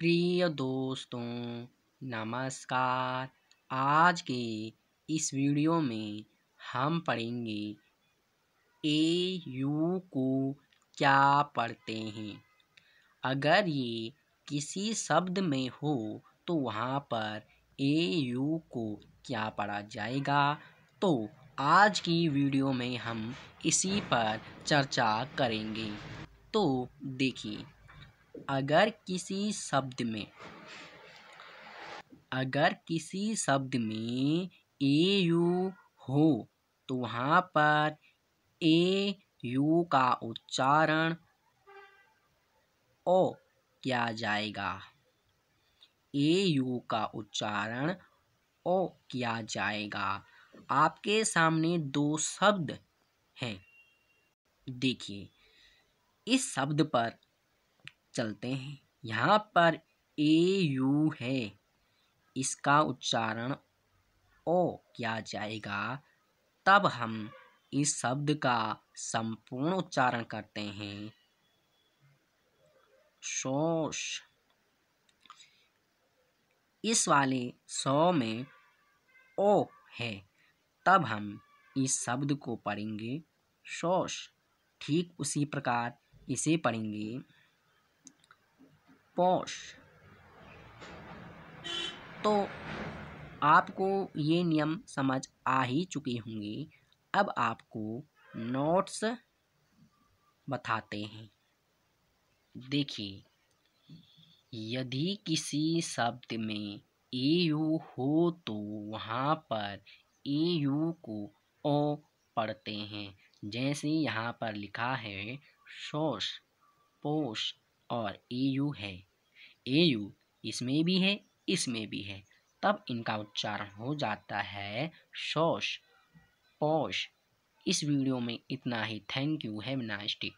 प्रिय दोस्तों नमस्कार आज के इस वीडियो में हम पढ़ेंगे ए यू को क्या पढ़ते हैं अगर ये किसी शब्द में हो तो वहाँ पर ए यू को क्या पढ़ा जाएगा तो आज की वीडियो में हम इसी पर चर्चा करेंगे तो देखिए अगर किसी शब्द में अगर किसी शब्द में ए यू हो तो वहाँ पर ए यू का उच्चारण ओ किया जाएगा ए यू का उच्चारण ओ किया जाएगा आपके सामने दो शब्द हैं देखिए इस शब्द पर चलते हैं यहाँ पर ए यू है इसका उच्चारण ओ किया जाएगा तब हम इस शब्द का संपूर्ण उच्चारण करते हैं शोष इस वाले सौ में ओ है तब हम इस शब्द को पढ़ेंगे शोष ठीक उसी प्रकार इसे पढ़ेंगे पौष तो आपको ये नियम समझ आ ही चुके होंगे अब आपको नोट्स बताते हैं देखिए यदि किसी शब्द में ए यू हो तो वहाँ पर ए यू को ओ पढ़ते हैं जैसे यहाँ पर लिखा है शोष पोष और ए यू है ए यू इसमें भी है इसमें भी है तब इनका उच्चारण हो जाता है शोश पोश इस वीडियो में इतना ही thank you have nice day